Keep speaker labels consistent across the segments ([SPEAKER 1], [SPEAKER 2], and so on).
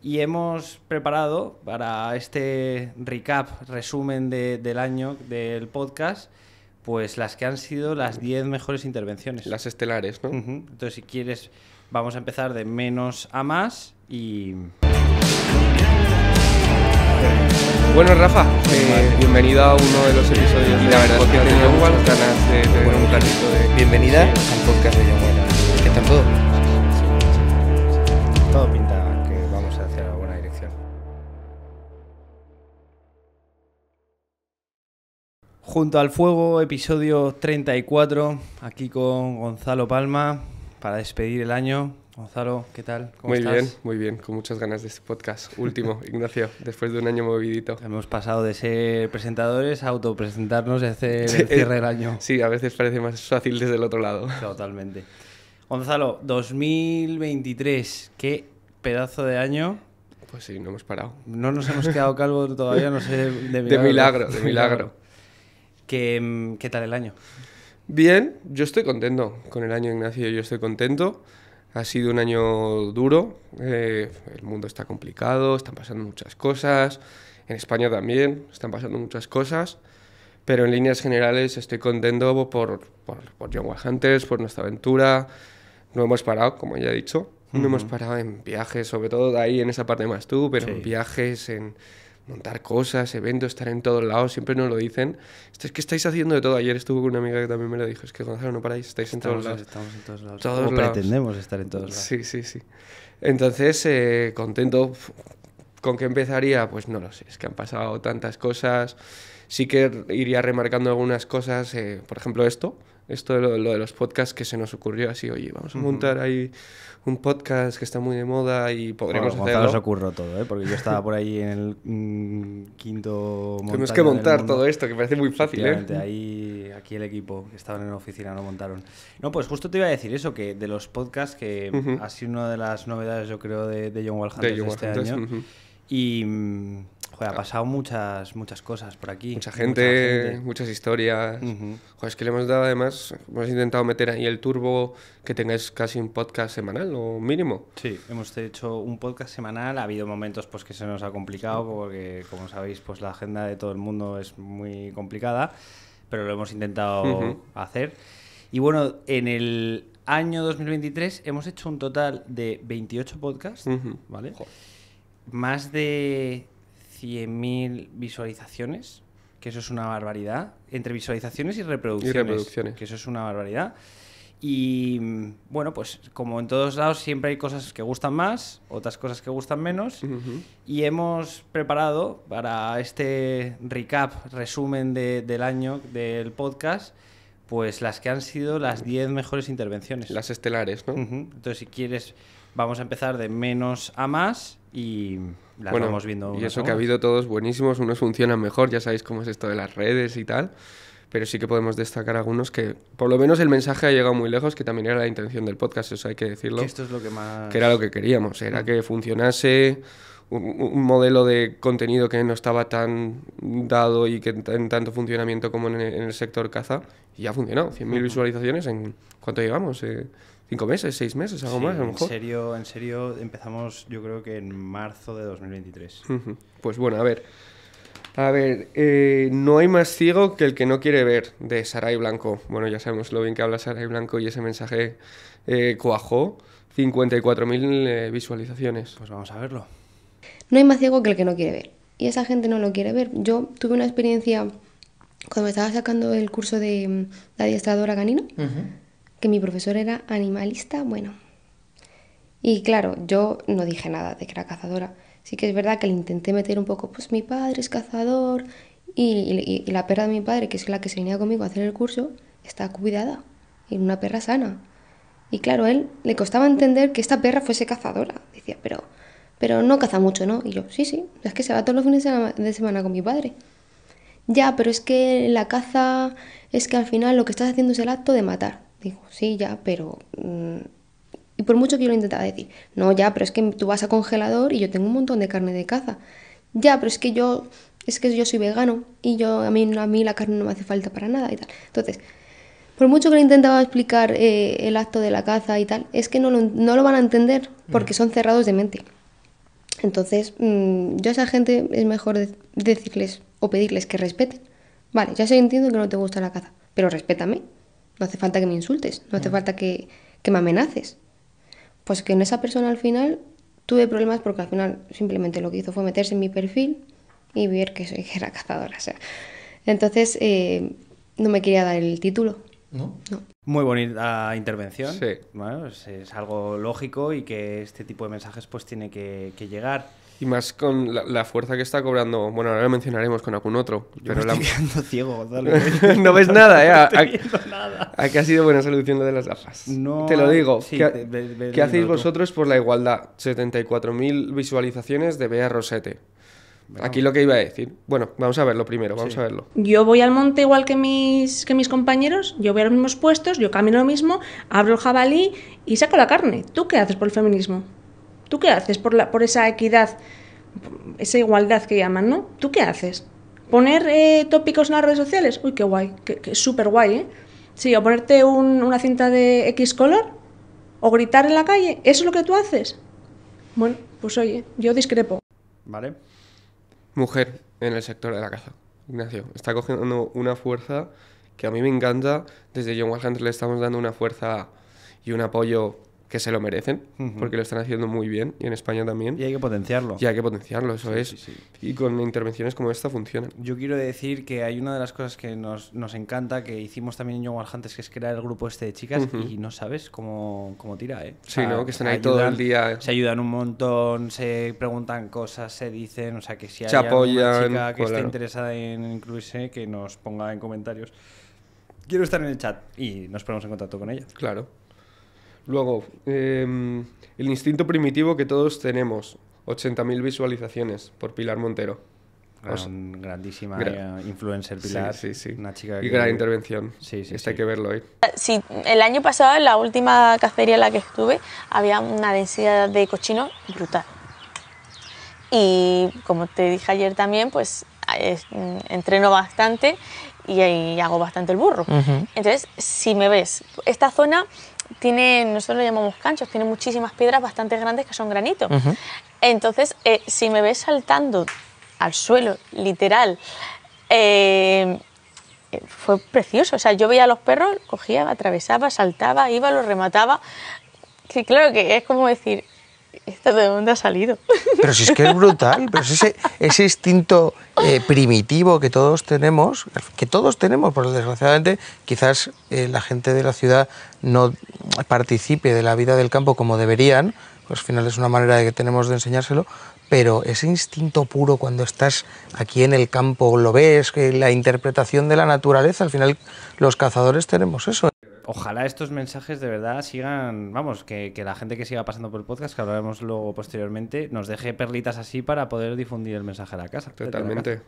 [SPEAKER 1] Y hemos preparado para este recap, resumen del año del podcast, pues las que han sido las 10 mejores intervenciones. Las estelares, ¿no? Entonces, si quieres, vamos a empezar de menos a más y...
[SPEAKER 2] Bueno, Rafa, bienvenida eh, bienvenido a uno de los episodios de la verdad de un ratito de... Bienvenida al podcast de Young
[SPEAKER 1] Junto al Fuego, episodio 34, aquí con Gonzalo Palma para despedir el año. Gonzalo,
[SPEAKER 2] ¿qué tal? ¿Cómo muy bien, muy bien, con muchas ganas de este podcast. Último, Ignacio, después de un año movidito. Hemos pasado de ser presentadores a autopresentarnos y hacer el cierre del año. Sí, a veces parece más fácil desde el otro lado.
[SPEAKER 1] Totalmente. Gonzalo, 2023, qué pedazo de año.
[SPEAKER 2] Pues sí, no hemos parado.
[SPEAKER 1] No nos hemos quedado calvos todavía, no sé, De milagro, de milagro.
[SPEAKER 2] ¿Qué, mm, ¿Qué, tal el año? Bien, yo estoy contento con el año, Ignacio, yo estoy contento. Ha sido un año duro, eh, el mundo está complicado, están pasando muchas cosas, en España también están pasando muchas cosas, pero en líneas generales estoy contento por, por, por Hunters, por nuestra aventura. No hemos parado, como ya he dicho, no hemos parado en viajes, sobre todo de ahí en esa parte más tú, pero en viajes, en montar cosas, eventos, estar en todos lados, siempre nos lo dicen. Es este, que estáis haciendo de todo. Ayer estuve con una amiga que también me lo dijo, es que Gonzalo, no paráis, estáis en todos lados. Estamos en todos lados. Todos pretendemos estar en todos lados. Sí, sí, sí. Entonces, eh, contento. ¿Con qué empezaría? Pues no lo sé, es que han pasado tantas cosas. Sí que iría remarcando algunas cosas, eh, por ejemplo esto, esto de lo, de los podcasts que se nos ocurrió así, oye, vamos a montar ahí un podcast que está muy de moda y podremos bueno, nos ocurrió todo, ¿eh? porque yo estaba
[SPEAKER 1] por ahí en el quinto mm, quinto Tenemos que montar todo esto, que parece muy fácil, ¿eh? Ahí, aquí el equipo que estaban en la oficina lo montaron. No, pues justo te iba a decir eso, que de los podcasts que ha sido una de las novedades, yo creo, de, de John Wall este año. Y mm, Joder, ha pasado muchas, muchas cosas por aquí. Mucha gente,
[SPEAKER 2] muchas historias. Joder, es que le hemos dado además, hemos intentado meter ahí el turbo, que tengáis casi un podcast semanal o mínimo. Sí, hemos hecho un podcast
[SPEAKER 1] semanal. Ha habido momentos pues que se nos ha complicado, porque como sabéis, pues la agenda de todo el mundo es muy complicada, pero lo hemos intentado hacer. Y bueno, en el año 2023 hemos hecho un total de 28 podcasts, ¿vale? Más de 100.000 visualizaciones, que eso es una barbaridad, entre visualizaciones y reproducciones, que eso es una barbaridad. Y mm, bueno, pues como en todos lados siempre hay cosas que gustan más, otras cosas que gustan menos, y hemos preparado para este recap, resumen del año del podcast, pues las que han sido las 10 mejores intervenciones. Las estelares, ¿no? Entonces, si quieres vamos a empezar de menos a más
[SPEAKER 2] y las bueno, vamos viendo. Y eso que ha habido todos buenísimos, unos funcionan mejor, ya sabéis cómo es esto de las redes y tal, pero sí que podemos destacar algunos que por lo menos el mensaje ha llegado muy lejos, que también era la intención del podcast, eso hay que decirlo. Que esto es lo que más... Que era lo que queríamos, era mm. que funcionase un, modelo de contenido que no estaba tan dado y que en tanto funcionamiento como en el, sector caza, y ha funcionado, 100.000 visualizaciones en cuánto llevamos. Eh? cinco meses, seis meses, algo más, a lo mejor. En
[SPEAKER 1] serio, en serio, empezamos yo creo que
[SPEAKER 2] en marzo de 2023. Pues bueno, a ver. A ver, eh, no hay más ciego que el que no quiere ver, de Saray Blanco. Bueno, ya sabemos lo bien que habla Saray Blanco y ese mensaje eh, cuajó 54.000 eh, visualizaciones. Pues vamos a verlo.
[SPEAKER 3] No hay más ciego que el que no quiere ver. Y esa gente no lo quiere ver. Yo tuve una experiencia cuando me estaba sacando el curso de, la mm, adiestradora canina. Uh que mi profesor era animalista, bueno. Y claro, yo no dije nada de que era cazadora. Sí que es verdad que le intenté meter un poco, pues mi padre es cazador y, la perra de mi padre, que es la que se venía conmigo a hacer el curso, está cuidada y una perra sana. Y claro, él le costaba entender que esta perra fuese cazadora. Decía, pero, pero no caza mucho, ¿no? Y yo, sí, sí, es que se va todos los fines de semana con mi padre. Ya, pero es que la caza es que al final lo que estás haciendo es el acto de matar. Digo, sí, ya, pero... Mm, y por mucho que yo lo intentaba decir, no, ya, pero es que tú vas a congelador y yo tengo un montón de carne de caza. Ya, pero es que yo, es que yo soy vegano y yo a mí, a mí la carne no me hace falta para nada y tal. Entonces, por mucho que lo intentaba explicar eh, el acto de la caza y tal, es que no lo, van a entender porque mm. son cerrados de mente. Entonces, mm, yo a esa gente es mejor decirles o pedirles que respeten. Vale, ya sé, entiendo que no te gusta la caza, pero respétame. No hace falta que me insultes, no hace mm. falta que, me amenaces. Pues que en esa persona al final tuve problemas porque al final simplemente lo que hizo fue meterse en mi perfil y ver que soy era cazadora. Entonces eh, no me quería dar el título. ¿No?
[SPEAKER 1] Muy bonita intervención. Sí. es, algo lógico y que este tipo de mensajes pues tiene que
[SPEAKER 2] llegar. Y más con la, fuerza que está cobrando. Bueno, ahora lo mencionaremos con algún otro. pero ciego, no ves nada, ¿eh? Aquí ah, ah, ah, ha sido buena solución lo de las gafas. te lo digo. ¿Qué, hacéis vosotros por la igualdad? 74.000 visualizaciones de Bea Rosete. Aquí lo que iba a decir. Bueno, vamos a verlo primero, vamos a verlo.
[SPEAKER 4] Yo voy al monte igual que mis, que mis compañeros, yo voy a los mismos puestos, yo camino lo mismo, abro el jabalí y saco la carne. ¿Tú qué haces por el feminismo? ¿Tú qué haces por, la, por esa equidad, esa igualdad que llaman, ¿no? ¿Tú qué haces? ¿Poner eh, tópicos en las redes sociales? Uy, qué guay, qué, súper guay, ¿eh? Sí, o ponerte una cinta de X color, o gritar en la calle, ¿eso es lo que tú haces? Bueno, pues oye, yo discrepo.
[SPEAKER 2] Vale. Mujer en el sector de la caza. Ignacio, está cogiendo una fuerza que a mí me encanta. Desde John Walhander le estamos dando una fuerza y un apoyo que se lo merecen, porque lo están haciendo muy bien, y en España también. Y hay que potenciarlo. Y hay que potenciarlo, eso es. Y con intervenciones como esta funciona. Yo quiero decir
[SPEAKER 1] que hay una de las cosas que nos, encanta, que hicimos también en Young que es crear el grupo este de chicas, y no sabes cómo, tira, ¿eh? sí, ¿no? Que están ahí todo el día. Se ayudan un montón, se preguntan cosas, se dicen, o sea, que si hay una chica que interesada en incluirse,
[SPEAKER 2] que nos ponga en comentarios. Quiero estar en el chat y nos ponemos en contacto con ella. Claro. Luego, em, el instinto primitivo que todos tenemos, 80.000 visualizaciones por Pilar Montero. Gran, grandísima influencer Pilar. Sí, sí, Una chica y gran intervención. Sí, sí. hay que verlo hoy.
[SPEAKER 4] el año pasado, en la última cacería en la que estuve, había una densidad de cochinos brutal. Y como te dije ayer también, pues entreno bastante y, hago bastante el burro. Entonces, si me ves, esta zona tiene, nosotros lo llamamos canchos, tiene muchísimas piedras bastante grandes que son granito. Entonces, eh, si me ves saltando al suelo, literal, eh, fue precioso. O sea, yo veía a los perros, cogía, atravesaba, saltaba, iba, lo remataba. Que claro que es como decir, de dónde ha salido?
[SPEAKER 1] Pero si es que es brutal, pero ese, ese instinto eh, primitivo que todos tenemos, que todos tenemos, porque desgraciadamente quizás eh, la gente de la ciudad no participe de la vida del campo como deberían, pues al final es una manera de que tenemos de enseñárselo, pero ese instinto puro cuando estás aquí en el campo, lo ves, la interpretación de la naturaleza, al final los cazadores tenemos eso ojalá estos mensajes de verdad sigan, vamos, que, la gente que siga pasando por el podcast, que hablaremos luego posteriormente, nos deje perlitas así para poder difundir el mensaje a la casa. Totalmente.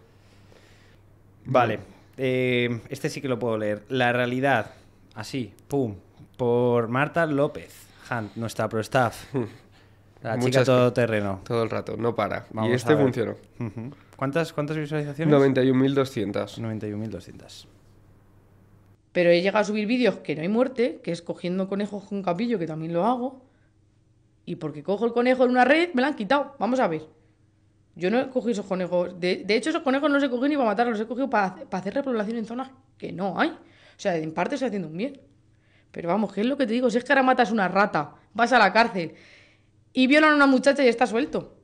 [SPEAKER 1] Vale, eh, este sí que lo puedo leer. La realidad, así, pum, por Marta López, Hunt, nuestra pro staff. Hmm. La chica todo terreno. Todo el
[SPEAKER 2] rato, no para. Vamos y este funcionó. ¿Cuántas, ¿Cuántas visualizaciones? 91.200.
[SPEAKER 5] 91.200. Pero he llegado a subir vídeos que no hay muerte, que es cogiendo conejos con capillo, que también lo hago. Y porque cojo el conejo en una red, me lo han quitado. Vamos a ver. Yo no he cogido esos conejos. De, hecho, esos conejos no los he cogido ni para matarlos, los he cogido para, hacer repoblación en zonas que no hay. O sea, en parte estoy haciendo un bien. Pero vamos, ¿qué es lo que te digo? Si es que ahora matas una rata, vas a la cárcel y violan a una muchacha y está suelto.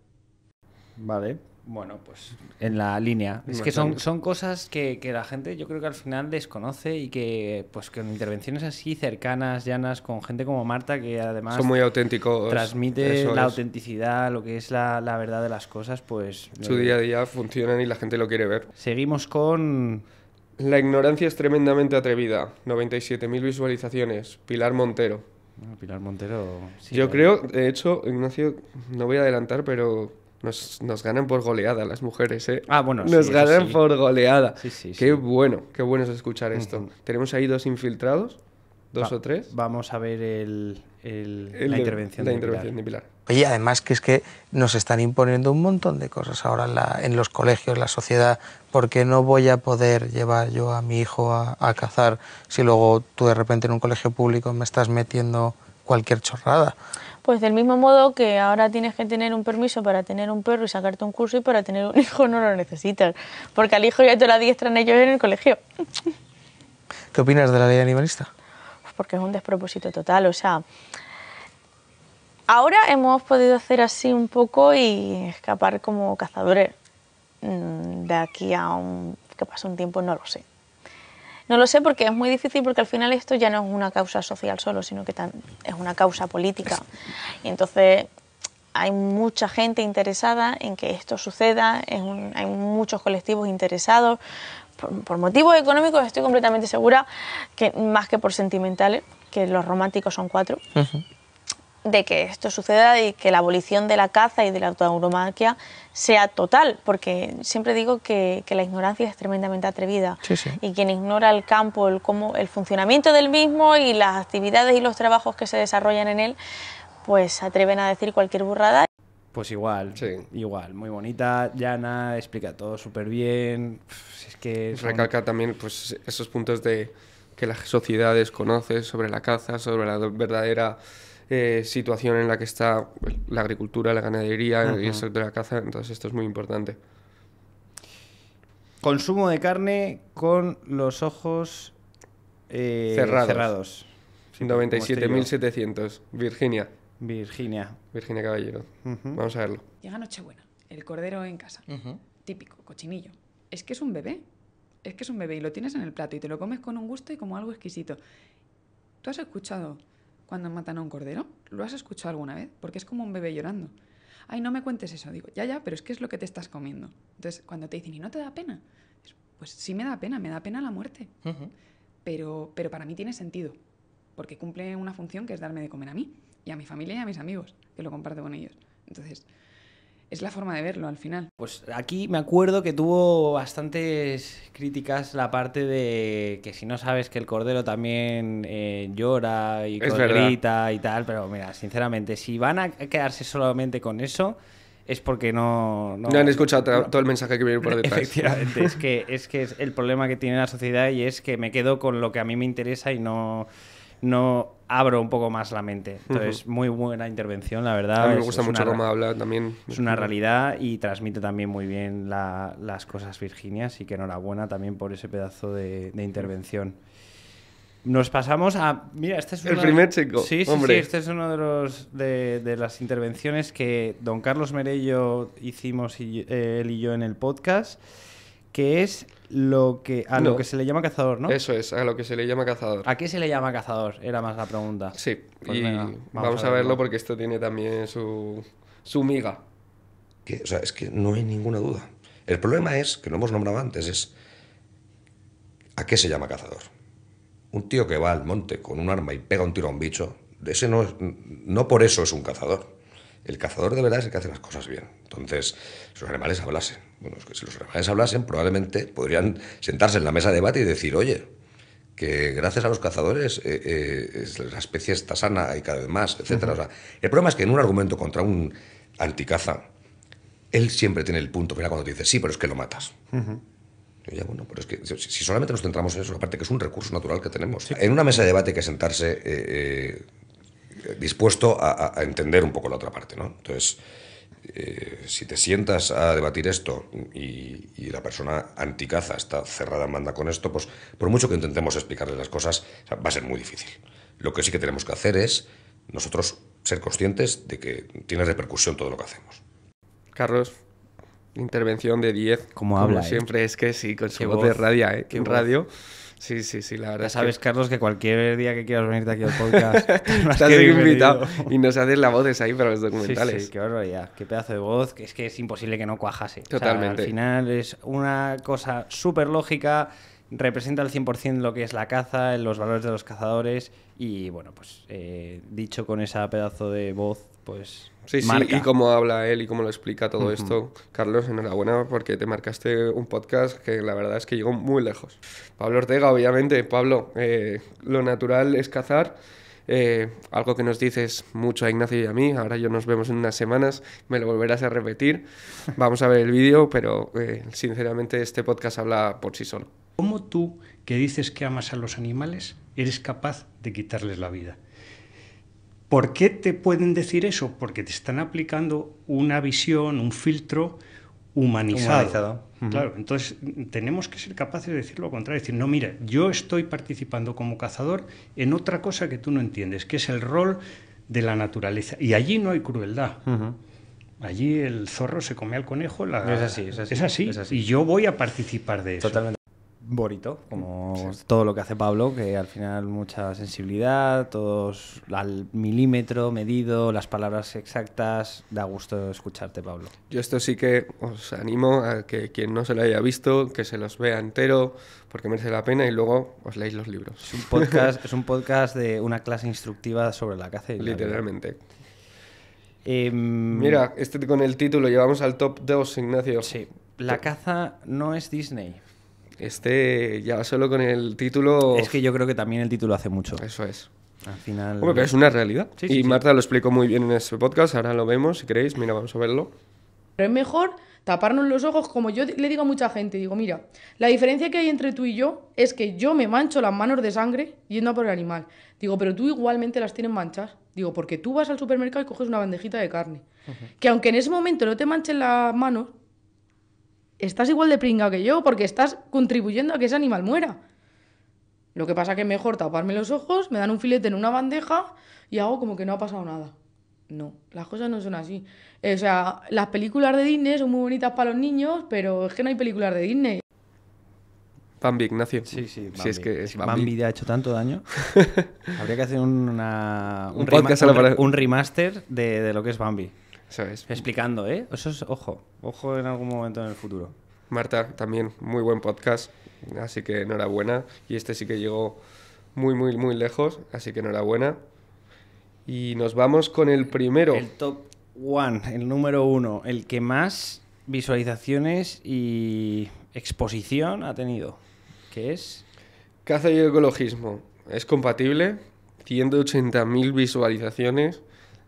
[SPEAKER 1] Vale, bueno, pues... En la línea. Es que son, son cosas que, la gente yo creo que al final desconoce y que pues con intervenciones así cercanas, llanas, con gente como Marta que además... Son muy auténticos. Transmite la autenticidad, lo que es la, verdad de las cosas, pues... Su día
[SPEAKER 2] a día funcionan y la gente lo quiere ver. Seguimos con... La ignorancia es tremendamente atrevida. 97.000 visualizaciones. Pilar Montero. Pilar Montero... Yo creo, de hecho, Ignacio, no voy a adelantar, pero nos, ganan por goleada las mujeres, ¿eh? Ah, bueno, Nos ganan por goleada. Sí, sí, Qué bueno, qué bueno es escuchar esto. Tenemos ahí dos infiltrados, dos o tres. Vamos a ver el, la intervención, la de, intervención Pilar. de Oye, además que es que nos están
[SPEAKER 1] imponiendo un montón de cosas ahora en, la, en los colegios, la sociedad, porque no voy a poder llevar yo a mi hijo a, a, cazar si luego tú de repente en un colegio público me estás metiendo cualquier chorrada.
[SPEAKER 4] Pues del mismo modo que ahora tienes que tener un permiso para tener un perro y sacarte un curso y para tener un hijo no lo necesitas, porque al hijo ya te lo diestran ellos en el colegio.
[SPEAKER 1] ¿Qué opinas de la ley animalista?
[SPEAKER 4] Pues porque es un despropósito total, o sea, ahora hemos podido hacer así un poco y escapar como cazadores. Mm, de aquí a un que pasó un tiempo no lo sé. No lo sé porque es muy difícil porque al final esto ya no es una causa social solo, sino que es una causa política. Y entonces hay mucha gente interesada en que esto suceda, hay muchos colectivos interesados. Por, motivos económicos estoy completamente segura que más que por sentimentales, que los románticos son cuatro de que esto suceda y que la abolición de la caza y de la tauromaquia sea total, porque siempre digo que, la ignorancia es tremendamente atrevida y quien ignora el campo, el, cómo, el funcionamiento del mismo y las actividades y los trabajos que se desarrollan en él, pues atreven a decir cualquier burrada.
[SPEAKER 1] Pues igual, sí.
[SPEAKER 2] igual, muy bonita, llana, explica todo súper bien. Es que Recalca también pues, esos puntos de que las sociedades conocen sobre la caza, sobre la verdadera eh, situación en la que está la agricultura, la ganadería y el sector de la caza. Entonces esto es muy importante. Consumo de carne con los ojos eh, cerrados. 197.700. 97.700. Este Virginia. Virginia. Virginia Caballero. Vamos a verlo.
[SPEAKER 6] Llega Nochebuena. El cordero en casa. Típico, cochinillo. Es que es un bebé. Es que es un bebé y lo tienes en el plato y te lo comes con un gusto y como algo exquisito. ¿Tú has escuchado cuando matan a un cordero? ¿Lo has escuchado alguna vez? Porque es como un bebé llorando. Ay, no me cuentes eso. Digo, ya, ya, pero es que es lo que te estás comiendo. Entonces, cuando te dicen, ¿y no te da pena? Pues sí me da pena, me da pena la muerte. pero, pero para mí tiene sentido, porque cumple una función que es darme de comer a mí y a mi familia y a mis amigos, que lo comparto con ellos. Entonces, es la forma de verlo al final. Pues aquí
[SPEAKER 1] me acuerdo que tuvo bastantes críticas la parte de que si no sabes que el cordero también eh, llora y grita y tal, pero mira, sinceramente, si van a quedarse solamente con eso, es porque no, no... han escuchado todo el mensaje que viene por detrás. Efectivamente, es que, es que es el problema que tiene la sociedad y es que me quedo con lo que a mí me interesa y no no abro un poco más la mente. Entonces, muy buena intervención, la verdad. A mí me gusta mucho cómo habla también. Es una realidad y transmite también muy bien las cosas virginia así que enhorabuena también por ese pedazo de, intervención. Nos pasamos a. Mira, este es uno El primer chico. Sí, sí, sí. Este es uno de, los, de, las intervenciones que don Carlos Merello hicimos eh, él y yo en el podcast que es lo que a lo que se le llama cazador, ¿no? Eso
[SPEAKER 2] es, a lo que se le llama cazador. ¿A qué se le llama cazador? Era más la pregunta. Sí, pues y vamos, a, verlo porque esto tiene también su, su miga.
[SPEAKER 7] Que, o sea, es que no hay ninguna duda. El problema es, que lo hemos nombrado antes, es ¿a qué se llama cazador? Un tío que va al monte con un arma y pega un tiro a un bicho, ese no, no por eso es un cazador. El cazador de verdad es el que hace las cosas bien. Entonces, si los animales hablasen, bueno, que si los animales hablasen, probablemente podrían sentarse en la mesa de debate y decir, oye, que gracias a los cazadores eh, eh, la especie está sana y cada vez más, etc. o sea, el problema es que en un argumento contra un anticaza, él siempre tiene el punto final cuando te dice, sí, pero es que lo matas.
[SPEAKER 6] ya,
[SPEAKER 7] bueno, pero es que si solamente nos centramos en eso, aparte que es un recurso natural que tenemos. En una mesa de debate hay que sentarse... Eh, dispuesto a, entender un poco la otra parte, ¿no? Entonces, eh, si te sientas a debatir esto y, la persona anticaza está cerrada en banda con esto, pues por mucho que intentemos explicarle las cosas, va a ser muy difícil. Lo que sí que tenemos que hacer es nosotros ser conscientes de que tiene repercusión todo lo que hacemos.
[SPEAKER 2] Carlos, intervención de 10. Como habla. Eh? Siempre es que sí, con su voz, de eh, radio, ¿eh? en radio. Sí, sí, sí, la verdad. Ya sabes, Carlos, que cualquier día que quieras venirte aquí al podcast, estás invitado. Y nos haces la voz ahí para los documentales. Sí, sí,
[SPEAKER 1] qué barbaridad. Qué pedazo de voz. es que es imposible que no cuajase. Totalmente. al final es una cosa súper lógica. Representa al 100% lo que es la caza, los valores de los cazadores. Y bueno, pues eh, dicho con esa pedazo de voz, pues
[SPEAKER 2] Sí, sí, y cómo habla él y cómo lo explica todo esto. Carlos, enhorabuena porque te marcaste un podcast que la verdad es que llegó muy lejos. Pablo Ortega, obviamente. Pablo, eh, lo natural es cazar. Eh, algo que nos dices mucho a Ignacio y a mí. Ahora yo nos vemos en unas semanas, me lo volverás a repetir. Vamos a ver el vídeo, pero eh, sinceramente este podcast habla por sí solo. ¿Cómo tú, que dices que amas a los animales, eres capaz de quitarles la vida?
[SPEAKER 1] ¿Por qué te pueden decir eso? Porque te están aplicando una visión, un filtro humanizado. Claro, entonces tenemos que ser capaces de decir lo contrario, decir, no, mira, yo estoy participando como cazador en otra cosa que tú no entiendes, que es el rol de la naturaleza. Y allí no hay crueldad. Allí el zorro se come al conejo. La... Es, así, es, así, es, así, Y yo voy a participar de eso. Totalmente bonito, como todo lo que hace Pablo, que al final mucha sensibilidad, todos al milímetro medido, las palabras exactas, da gusto escucharte, Pablo.
[SPEAKER 2] Yo esto sí que os animo a que quien no se lo haya visto, que se los vea entero, porque merece la pena y luego os leéis los libros. Es un podcast,
[SPEAKER 1] es un podcast de una clase instructiva
[SPEAKER 2] sobre la caza. Literalmente. Em, Mira, este con el título llevamos al top 2, Ignacio. Sí, la caza no es Disney. Este ya solo con el título. Es que yo creo que también el título hace mucho. Eso es.
[SPEAKER 1] Al final. Hombre, pero es una realidad.
[SPEAKER 2] y Marta lo explicó muy bien en ese podcast. Ahora lo vemos, si queréis. Mira, vamos a verlo.
[SPEAKER 5] Pero es mejor taparnos los ojos, como yo le digo a mucha gente. Digo, mira, la diferencia que hay entre tú y yo es que yo me mancho las manos de sangre yendo a por el animal. Digo, pero tú igualmente las tienes manchas. Digo, porque tú vas al supermercado y coges una bandejita de carne. Que aunque en ese momento no te manchen las manos, estás igual de pringado que yo porque estás contribuyendo a que ese animal muera. Lo que pasa que es mejor taparme los ojos, me dan un filete en una bandeja y hago como que no ha pasado nada. No, las cosas no son así. Eh, o sea, las películas de Disney son muy bonitas para los niños, pero es que no hay películas de Disney. Bambi,
[SPEAKER 1] Ignacio. Sí, sí. Sí es que Bambi. ha hecho tanto daño. Habría que hacer un, remaster de lo que es Bambi. Explicando, ¿eh? Eso es,
[SPEAKER 2] ojo, ojo en algún momento en el futuro. Marta, también muy buen podcast, así que enhorabuena. Y este sí que llegó muy, muy, muy lejos, así que enhorabuena. Y nos vamos con el primero. El top one, el número uno, el que
[SPEAKER 1] más visualizaciones y exposición ha tenido,
[SPEAKER 2] que es... Caza y ecologismo. Es compatible, 180.000 visualizaciones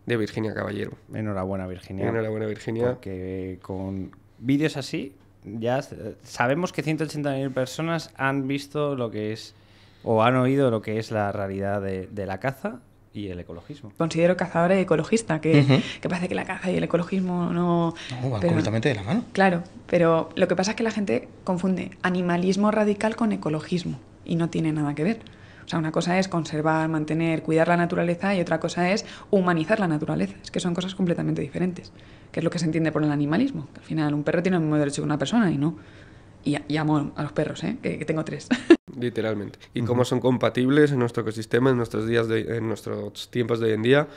[SPEAKER 2] de Virginia Caballero.
[SPEAKER 1] Enhorabuena, Virginia. Enhorabuena, Virginia.
[SPEAKER 2] Porque
[SPEAKER 1] con vídeos así, ya sabemos que 180.000 personas han visto lo que es o han oído lo que es la realidad de, la caza y el ecologismo.
[SPEAKER 6] Considero cazadora y ecologista, que, que, parece que la caza y el ecologismo no... No, van completamente de la mano. Claro, pero lo que pasa es que la gente confunde animalismo radical con ecologismo y no tiene nada que ver. O sea, una cosa es conservar, mantener, cuidar la naturaleza y otra cosa es humanizar la naturaleza. Es que son cosas completamente diferentes, que es lo que se entiende por el animalismo. Que al final, un perro tiene el mismo derecho que una persona y no. Y, amo a los perros, ¿eh? que, tengo tres.
[SPEAKER 2] Literalmente. Y cómo son compatibles en nuestro ecosistema, en nuestros días, en nuestros tiempos de hoy en día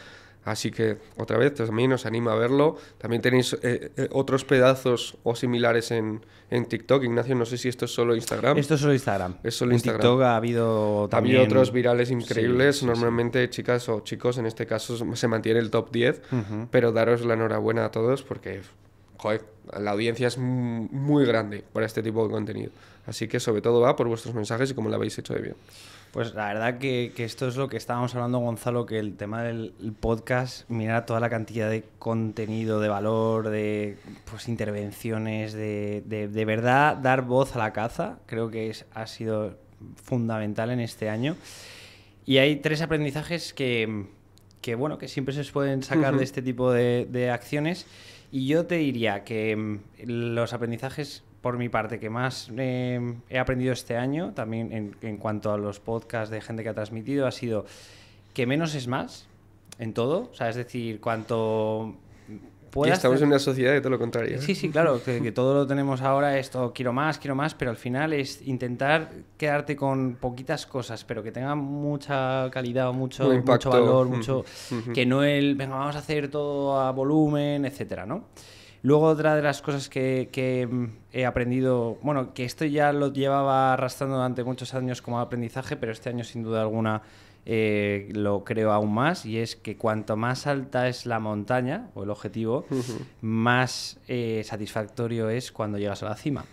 [SPEAKER 2] Así que otra vez también os animo a verlo. También tenéis eh, eh, otros pedazos o similares en, TikTok. Ignacio, no sé si esto es solo Instagram. Esto es solo Instagram. en TikTok ha habido también... otros virales increíbles. Normalmente chicas o chicos, en este caso, se mantiene el top 10. Pero daros la enhorabuena a todos porque joder, la audiencia es muy grande para este tipo de contenido. Así que sobre todo va por vuestros mensajes y cómo lo habéis hecho de bien.
[SPEAKER 1] Pues la verdad que, esto es lo que estábamos hablando, Gonzalo, que el tema del podcast, mirar toda la cantidad de contenido, de valor, de pues, intervenciones, de, verdad dar voz a la caza, creo que ha sido fundamental en este año. Y hay tres aprendizajes que, bueno, que siempre se pueden sacar de este tipo de acciones. Y yo te diría que mm, los aprendizajes por mi parte, que más em, he aprendido este año, también en, en, cuanto a los podcasts de gente que ha transmitido, ha sido que menos es más en todo. O sea, es decir, cuanto puedas... estamos en una sociedad de todo lo contrario. ¿eh? Sí, sí, claro, que, todo lo tenemos ahora, esto quiero más, quiero más, pero al final es intentar quedarte con poquitas cosas, pero que tengan mucha calidad, mucho, mucho valor, mucho... que no el, venga, vamos a hacer todo a volumen, etcétera, ¿no? Luego otra de las cosas que, mm, he aprendido, bueno, que esto ya lo llevaba arrastrando durante muchos años como aprendizaje, pero este año sin duda alguna eh, lo creo aún más, y es que cuanto más alta es la montaña o el objetivo, más eh, satisfactorio es cuando llegas a la cima.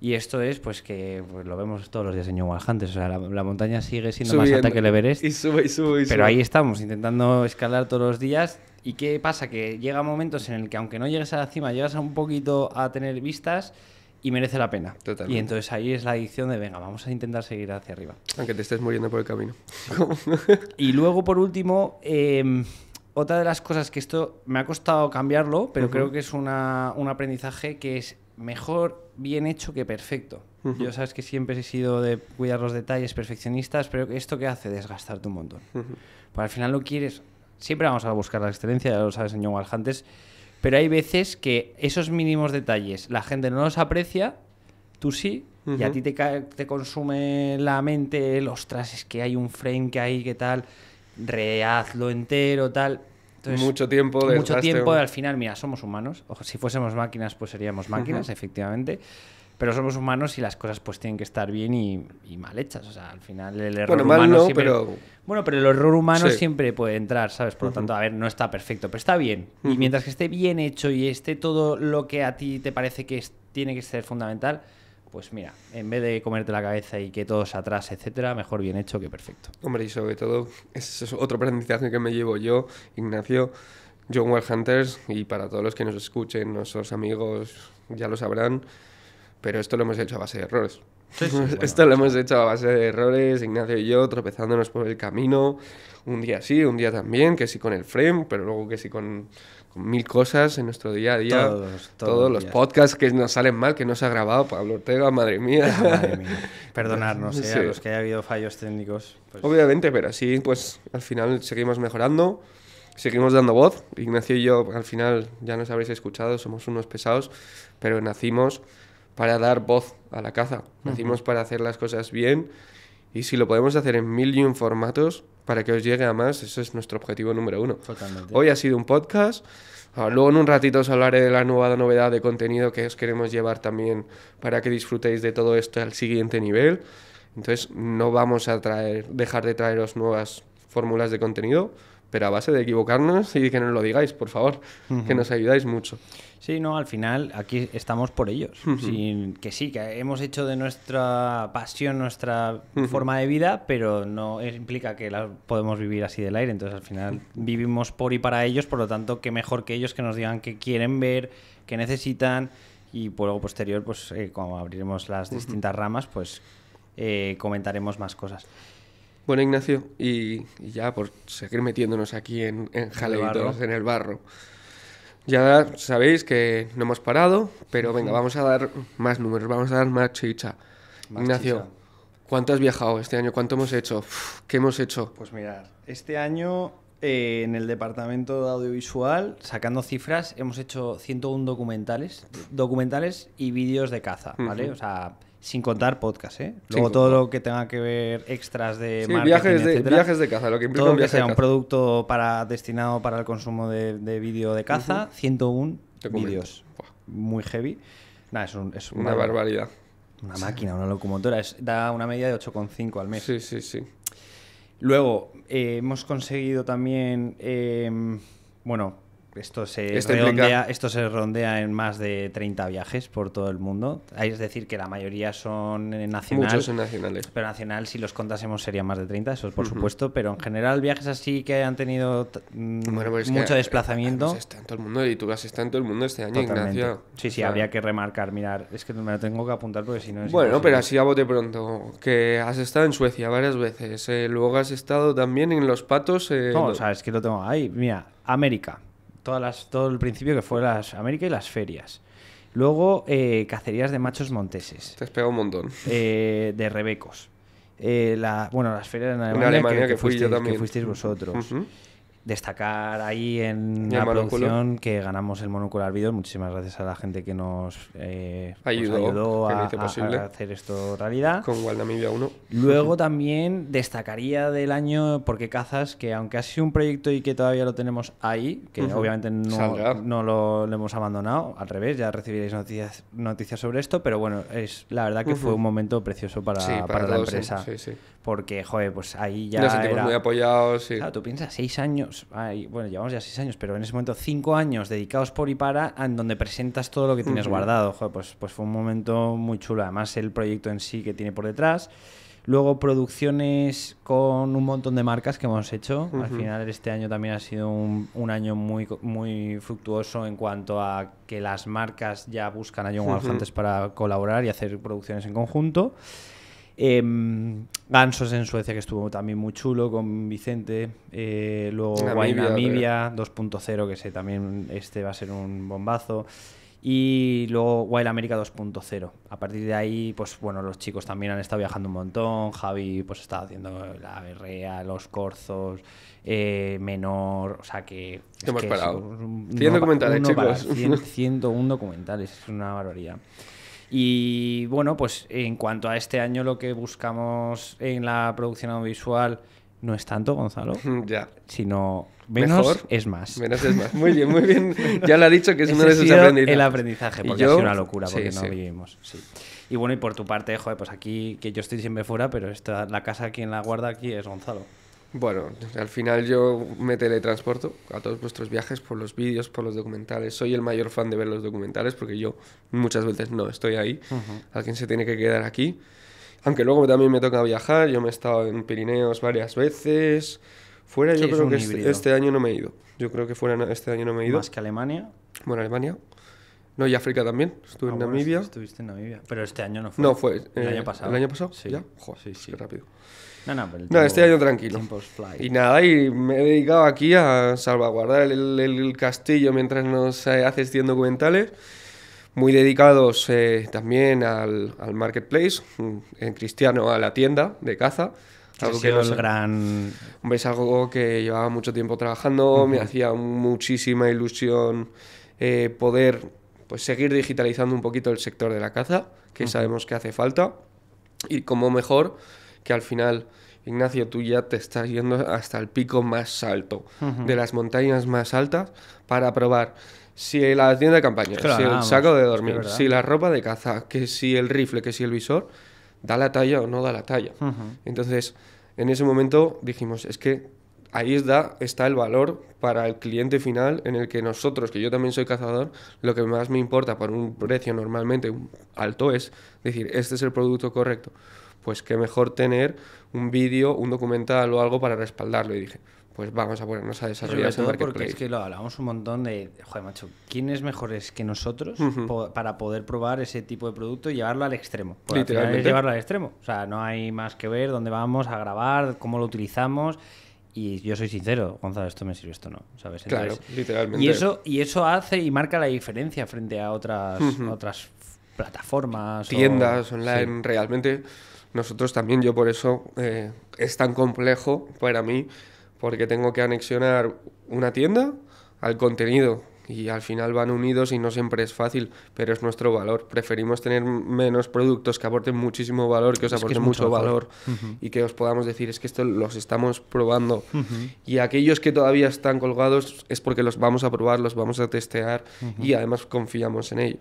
[SPEAKER 1] Y esto es, pues, que pues, lo vemos todos los días en New O sea, la, montaña sigue siendo más alta que el Everest. Y sube, y sube. Pero ahí estamos, intentando escalar todos los días, ¿Y qué pasa? Que llega momentos en el que aunque no llegues a la cima, llegas a un poquito a tener vistas y merece la pena. Totalmente. Y entonces ahí es la adicción de, venga, vamos a intentar seguir hacia arriba. Aunque te estés muriendo por el camino. y luego, por último, em, otra de las cosas que esto me ha costado cambiarlo, pero creo que es un aprendizaje que es mejor bien hecho que perfecto. Yo sabes que siempre he sido de cuidar los detalles, perfeccionistas, pero esto qué hace desgastarte un montón. Uh al final lo quieres, siempre vamos a buscar la excelencia, ya lo sabes, señor Waljantes, pero hay veces que esos mínimos detalles la gente no los aprecia, tú sí, y a ti te, consume la mente, el ostras, es que hay un frame que hay, que tal, rehazlo entero, tal. mucho tiempo de Mucho tiempo, al final, mira, somos humanos. o si fuésemos máquinas, pues seríamos máquinas, efectivamente pero somos humanos y las cosas pues tienen que estar bien y, mal hechas. O sea, al final el error humano siempre... Pero... Bueno, pero el error humano siempre puede entrar, ¿sabes? Por lo tanto, a ver, no está perfecto, pero está bien. Y mientras que esté bien hecho y esté todo lo que a ti te parece que tiene que ser fundamental, pues mira, en vez de comerte la cabeza y que todo atrás, etcétera, mejor bien hecho que perfecto.
[SPEAKER 2] Hombre, y sobre todo, es otro aprendizaje que me llevo yo, Ignacio, John Well Hunters, y para todos los que nos escuchen, nuestros amigos ya lo sabrán, pero esto lo hemos hecho a base de errores. esto lo hemos hecho a base de errores, Ignacio y yo, tropezándonos por el camino, un día sí, un día también, que sí con el frame, pero luego que sí con, mil cosas en nuestro día a día. Todos, los podcasts que nos salen mal, que no se ha grabado, Pablo Ortega, madre mía. Ah, madre mía. Perdonarnos, eh, a los
[SPEAKER 1] que haya habido fallos técnicos.
[SPEAKER 2] Pues. Obviamente, pero así pues al final seguimos mejorando, seguimos dando voz. Ignacio y yo al final, ya nos habréis escuchado, somos unos pesados, pero nacimos para dar voz a la caza. Nacimos para hacer las cosas bien y si lo podemos hacer en mil y un formatos para que os llegue a más, eso es nuestro objetivo número uno. Hoy ha sido un podcast. Ah, luego en un ratito os hablaré de la nueva novedad de contenido que os queremos llevar también para que disfrutéis de todo esto al siguiente nivel. Entonces no vamos a traer, dejar de traeros nuevas fórmulas de contenido, pero a base de equivocarnos y que no lo digáis, por favor, que nos ayudáis mucho. Sí, no, al
[SPEAKER 1] final aquí estamos por ellos. que sí, que hemos hecho de nuestra pasión nuestra forma de vida, pero no implica que la podemos vivir así del aire. Entonces, al final vivimos por y para ellos, por lo tanto, qué mejor que ellos que nos digan qué quieren ver, qué necesitan. Y luego posterior, pues eh, cuando abriremos las distintas ramas, pues eh, comentaremos más cosas.
[SPEAKER 2] Bueno, Ignacio, y, ya por seguir metiéndonos aquí en, en jaleitos, en el barro. Ya sabéis que no hemos parado, pero venga, vamos a dar más números, vamos a dar más chicha. Ignacio, ¿cuánto has viajado este año? ¿Cuánto hemos hecho? ¿Qué hemos hecho? Pues mirad,
[SPEAKER 1] este año eh, en el departamento de audiovisual, sacando cifras, hemos hecho 101 documentales, documentales y vídeos de caza, ¿vale? O sea, sin contar podcast, ¿eh? Luego todo lo que tenga que ver extras de viajes de, viajes de caza, lo que implica un sea un producto para, destinado para el consumo de, vídeo de caza, 101 vídeos. Muy heavy. es, una, barbaridad. Una máquina, una locomotora. da una media de 8,5 al mes. Sí, sí, sí. Luego, eh, hemos conseguido también, eh, bueno, esto se, esto se rondea en más de 30 viajes por todo el mundo. Ah, es decir, que la mayoría son nacionales. Muchos son nacionales. Pero nacional, si los contásemos, serían más de 30, eso es por supuesto. Pero en general, viajes así que han tenido mm, pues mucho desplazamiento. está
[SPEAKER 2] en todo el mundo y tú has estado en todo el mundo este año, Sí, sí, habría que remarcar. Mirar, es
[SPEAKER 1] que me lo tengo que apuntar
[SPEAKER 2] porque si no es. Bueno, pero así a bote pronto. Que has estado en Suecia varias veces. Eh, luego has estado también en Los Patos. Eh, no, es que
[SPEAKER 1] lo tengo ahí. Mira, América todas las, todo el principio que fue las América y las ferias. Luego, eh, cacerías de machos monteses. Te has pegado un montón. Eh, de rebecos. Eh, bueno, las ferias en Alemania, que, fuisteis, vosotros destacar ahí en la producción que ganamos el monocular video. Muchísimas gracias a la gente que nos eh, pues, ayudó, a, hacer esto realidad. Con 1. Luego también destacaría del año Porque Cazas, que aunque ha sido un proyecto y que todavía lo tenemos ahí, que obviamente no, lo, hemos abandonado, al revés, ya recibiréis noticias, noticias sobre esto, pero bueno, es la verdad que fue un momento precioso para, para, la empresa. Porque, joder, pues ahí ya... Nos sentimos muy apoyados. Claro, tú piensas, seis años pues, bueno, llevamos ya seis años, pero en ese momento cinco años dedicados por y para, en donde presentas todo lo que tienes guardado. pues, pues fue un momento muy chulo. Además, el proyecto en sí que tiene por detrás. Luego producciones con un montón de marcas que hemos hecho. Al final este año también ha sido un, año muy, muy fructuoso en cuanto a que las marcas ya buscan a John uh para colaborar y hacer producciones en conjunto. Em, Gansos en Suecia, que estuvo también muy chulo con Vicente. luego eh, luego Namibia, 2.0, que sé, también este va a ser un bombazo. Y luego Wild América 2.0. A partir de ahí, pues bueno, los chicos también han estado viajando un montón. Javi, pues está haciendo la berrea, los corzos, eh, menor. O sea que. Hemos parado. 100 documentales, chicos. 101 documentales, es una barbaridad. Y bueno, pues en cuanto a este año, lo que buscamos en la producción audiovisual no es tanto, Gonzalo. ya. Sino menos es más. Menos es más.
[SPEAKER 7] Muy bien, muy bien. Ya lo ha dicho que es uno de sus aprendizajes. El aprendizaje, porque ha sido una locura, porque no vivimos.
[SPEAKER 1] Y bueno, y por tu parte, joder, pues aquí, que yo estoy siempre fuera, pero esta, la casa quien la guarda aquí es Gonzalo.
[SPEAKER 2] Bueno, al final yo me teletransporto a todos vuestros viajes por los vídeos, por los documentales. Soy el mayor fan de ver los documentales porque yo muchas veces no estoy ahí. Alguien se tiene que quedar aquí. Aunque luego también me toca viajar. Yo me he estado en Pirineos varias veces. Fuera yo creo que este, este, año no me he ido. Yo creo que fuera este año no me he ido. Más que Alemania. Bueno, Alemania. No, y África también. Estuve ah, en Namibia.
[SPEAKER 1] Estuviste en Namibia. Pero este año no fue. No fue. el eh, año pasado. El año pasado. Sí. ¿Ya?
[SPEAKER 2] sí, sí. rápido. No, no, pero no este año tranquilo. Y nada, y me he dedicado aquí a salvaguardar el, castillo mientras nos haces este 100 documentales. Muy dedicados eh, también al, marketplace, en cristiano a la tienda de caza. gran... es algo que llevaba mucho tiempo trabajando, me hacía muchísima ilusión eh, poder pues, seguir digitalizando un poquito el sector de la caza, que sabemos que hace falta, y como mejor que al final, Ignacio, tú ya te estás yendo hasta el pico más alto, de las montañas más altas, para probar si la tienda de campaña, si el saco de dormir, si la ropa de caza, que si el rifle, que si el visor, da la talla o no da la talla. Entonces, en ese momento dijimos, es que ahí está, está el valor para el cliente final en el que nosotros, que yo también soy cazador, lo que más me importa por un precio normalmente alto es decir, este es el producto correcto pues qué mejor tener un vídeo, un documental o algo para respaldarlo. Y dije, pues vamos a ponernos a desarrollar ese marketplace. Porque es que
[SPEAKER 1] lo hablamos un montón de, joder, macho, ¿quién es mejores que nosotros para poder probar ese tipo de producto y llevarlo al extremo? Literalmente. llevarlo al extremo. O sea, no hay más que ver dónde vamos a grabar, cómo lo utilizamos. Y yo soy sincero, Gonzalo, esto me
[SPEAKER 2] sirve, esto no, ¿sabes? claro, literalmente. Y eso,
[SPEAKER 1] y eso hace y marca la diferencia frente a otras,
[SPEAKER 2] otras plataformas. Tiendas online, realmente nosotros también, yo por eso eh, es tan complejo para mí, porque tengo que anexionar una tienda al contenido y al final van unidos y no siempre es fácil, pero es nuestro valor. Preferimos tener menos productos que aporten muchísimo valor, que os aporten mucho, valor y que os podamos decir es que esto los estamos probando. Y aquellos que todavía están colgados es porque los vamos a probar, los vamos a testear y además confiamos en ellos.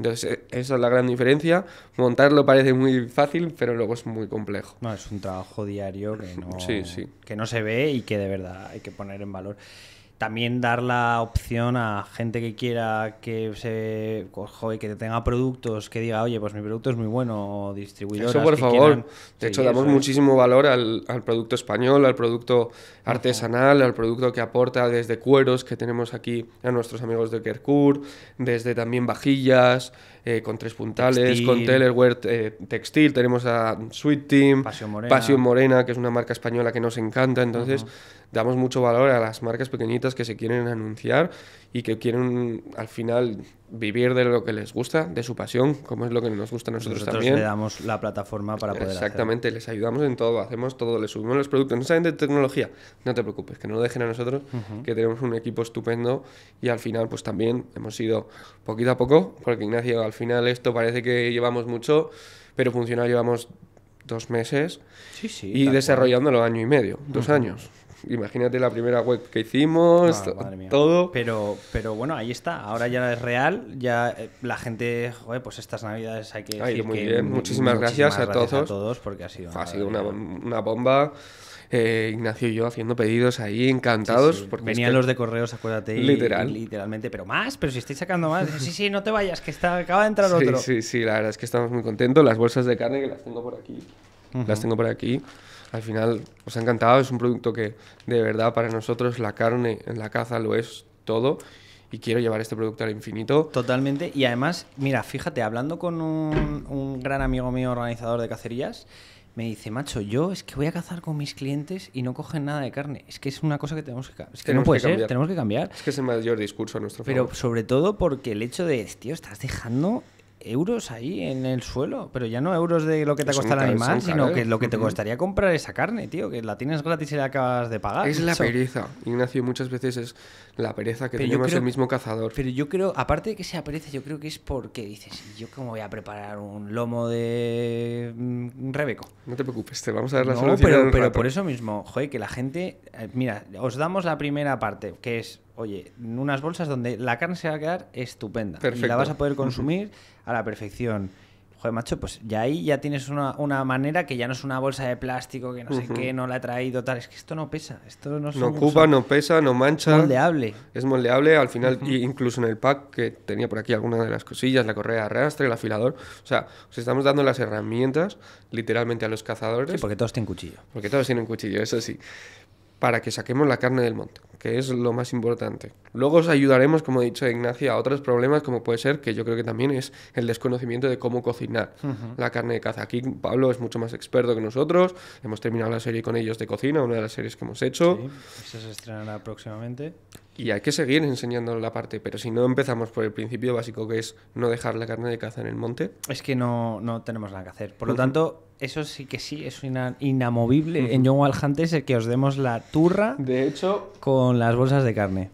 [SPEAKER 2] Entonces, e, esa es la gran diferencia. Montarlo parece muy fácil, pero luego es muy complejo.
[SPEAKER 1] No, es un trabajo diario que no, que no se ve y que de verdad hay que poner en valor también dar la opción a gente que quiera que se
[SPEAKER 2] y que tenga productos que diga oye pues mi producto es muy bueno distribuidor eso por favor de hecho damos muchísimo valor al, al, producto español al producto artesanal al producto que aporta desde cueros que tenemos aquí a nuestros amigos de Kerkur desde también vajillas eh, con tres puntales con Tellerware eh, textil tenemos a Sweet Team Pasión Morena. que es una marca española que nos encanta entonces damos mucho valor a las marcas pequeñitas que se quieren anunciar y que quieren al final vivir de lo que les gusta, de su pasión, como es lo que nos gusta a nosotros, nosotros también. Le damos la plataforma para poder Exactamente, les ayudamos en todo, hacemos todo, les subimos los productos, no saben de tecnología, no te preocupes, que no lo dejen a nosotros, que tenemos un equipo estupendo y al final pues también hemos ido poquito a poco, porque Ignacio, al final esto parece que llevamos mucho, pero funciona llevamos dos meses y desarrollándolo año y medio, dos años imagínate la primera web que hicimos, ah, todo. Pero, pero bueno, ahí está, ahora ya es real, ya eh,
[SPEAKER 1] la gente, joder, pues estas navidades hay que... muy bien, muchísimas, gracias, a todos. todos porque ha sido... Ha sido una,
[SPEAKER 2] una bomba. Eh, Ignacio y yo haciendo pedidos ahí, encantados. Venían los de correos, acuérdate. literalmente, pero
[SPEAKER 1] más, pero si estáis sacando más. Sí, sí, no te vayas, que está, acaba de entrar otro. Sí,
[SPEAKER 2] sí, la verdad es que estamos muy contentos. Las bolsas de carne que las tengo por aquí. Las tengo por aquí al final os ha encantado. Es un producto que de verdad para nosotros la carne en la caza lo es todo y quiero llevar este producto al infinito. Totalmente. Y además,
[SPEAKER 1] mira, fíjate, hablando con un, gran amigo mío organizador de cacerías, me dice, macho, yo es que voy a cazar con mis clientes y no cogen nada de carne. Es que es una cosa que tenemos que, es que no puede ser, tenemos que cambiar. Es que es el mayor discurso a nuestro favor. Pero sobre todo porque el hecho de, tío, estás dejando euros ahí en el suelo, pero ya no euros de lo que te costado el animal, sino que lo que te ¿eh? costaría comprar esa carne, tío, que la tienes gratis y la acabas de pagar. Es la pereza,
[SPEAKER 2] Ignacio, muchas veces es la pereza que te tenemos el mismo cazador. Pero yo creo, aparte de que sea pereza,
[SPEAKER 1] yo creo que es porque dices, ¿yo cómo voy a preparar un lomo de mm, rebeco? No te preocupes, te vamos a dar la Pero, por eso mismo, joder, que la gente, eh, mira, os damos la primera parte, que es, oye, unas bolsas donde la carne se va a quedar estupenda y la vas a poder consumir a la perfección. Joder, macho, pues ya ahí ya tienes una, manera que ya no es una bolsa de plástico, que no sé qué, no la he traído, tal. Es que esto no pesa, esto no, no ocupa, no
[SPEAKER 2] pesa, no mancha. Es moldeable. Es moldeable, al final, incluso en el pack que tenía por aquí alguna de las cosillas, la correa de arrastre, el afilador. O sea, os estamos dando las herramientas literalmente a los cazadores. Sí, porque todos tienen cuchillo. Porque todos tienen cuchillo, eso sí. Para que saquemos la carne del monte que es lo más importante. Luego os ayudaremos, como ha dicho Ignacia, a otros problemas como puede ser, que yo creo que también es el desconocimiento de cómo cocinar la carne de caza. Aquí Pablo es mucho más experto que nosotros, hemos terminado la serie con ellos de cocina, una de las series que hemos hecho.
[SPEAKER 1] Sí, se estrenará
[SPEAKER 2] próximamente. Y hay que seguir enseñando la parte, pero si no empezamos por el principio básico que es no dejar la carne de caza en el monte.
[SPEAKER 1] Es que no, no tenemos nada que hacer. Por lo tanto,
[SPEAKER 2] eso sí que sí,
[SPEAKER 1] es inamovible. En Young Wild Hunters es el que os demos la turra. De hecho, con las bolsas de carne.